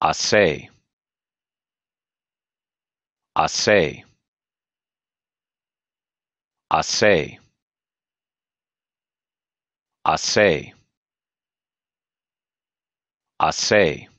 Assay. Assay. Assay. Assay. Assay.